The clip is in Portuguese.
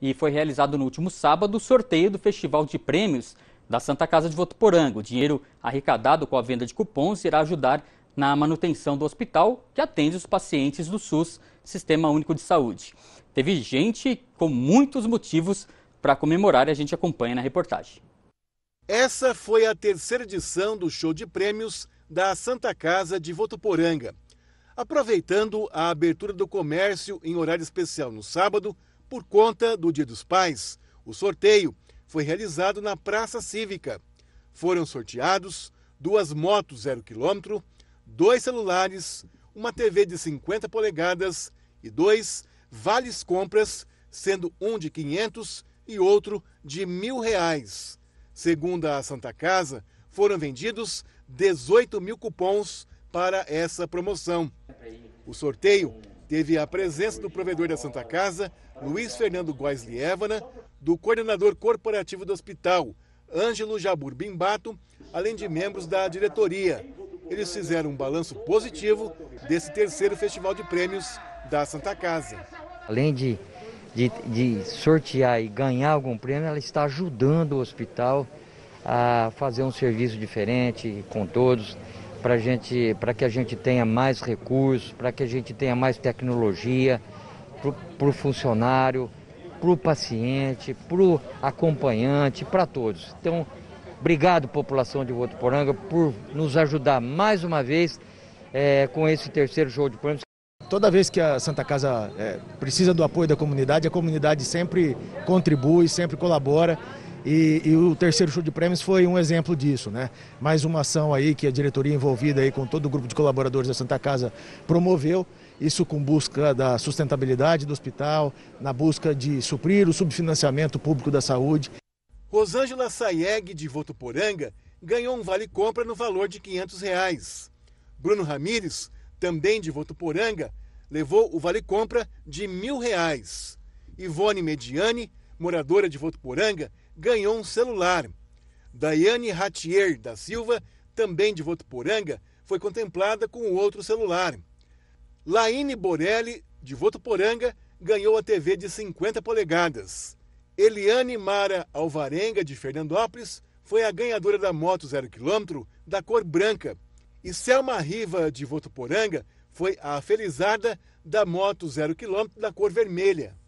e foi realizado no último sábado o sorteio do Festival de Prêmios da Santa Casa de Votuporanga. O dinheiro arrecadado com a venda de cupons irá ajudar na manutenção do hospital que atende os pacientes do SUS, Sistema Único de Saúde. Teve gente com muitos motivos para comemorar e a gente acompanha na reportagem. Essa foi a terceira edição do show de prêmios da Santa Casa de Votuporanga. Aproveitando a abertura do comércio em horário especial no sábado, por conta do Dia dos Pais, o sorteio foi realizado na Praça Cívica. Foram sorteados duas motos zero quilômetro, dois celulares, uma TV de 50 polegadas e dois vales compras, sendo um de 500 e outro de mil reais. Segundo a Santa Casa, foram vendidos 18 mil cupons para essa promoção. O sorteio teve a presença do provedor da Santa Casa, Luiz Fernando Góes Lievana, do coordenador corporativo do hospital, Ângelo Jabur Bimbato, além de membros da diretoria. Eles fizeram um balanço positivo desse terceiro Festival de Prêmios da Santa Casa. Além de, de, de sortear e ganhar algum prêmio, ela está ajudando o hospital a fazer um serviço diferente com todos, para gente, para que a gente tenha mais recursos, para que a gente tenha mais tecnologia para o funcionário, para o paciente, para o acompanhante, para todos. Então, obrigado população de Votuporanga por nos ajudar mais uma vez é, com esse terceiro jogo de prêmios. Toda vez que a Santa Casa é, precisa do apoio da comunidade, a comunidade sempre contribui, sempre colabora. E, e, o terceiro show de prêmios foi um exemplo disso, né? Mais uma ação aí que a diretoria envolvida aí com todo o grupo de colaboradores da Santa Casa promoveu, isso com busca da sustentabilidade do hospital, na busca de suprir o subfinanciamento público da saúde. Rosângela Saieg, de Votuporanga, ganhou um vale-compra no valor de R$ 500. Reais. Bruno Ramires, também de Votuporanga, levou o vale-compra de R$ 1.000. Reais. Ivone Mediani, moradora de Votuporanga, ganhou um celular. Daiane Ratier da Silva, também de Votuporanga, foi contemplada com outro celular. Laine Borelli, de Votuporanga, ganhou a TV de 50 polegadas. Eliane Mara Alvarenga, de Fernandópolis, foi a ganhadora da moto zero quilômetro da cor branca. E Selma Riva, de Votuporanga, foi a felizarda da moto zero quilômetro da cor vermelha.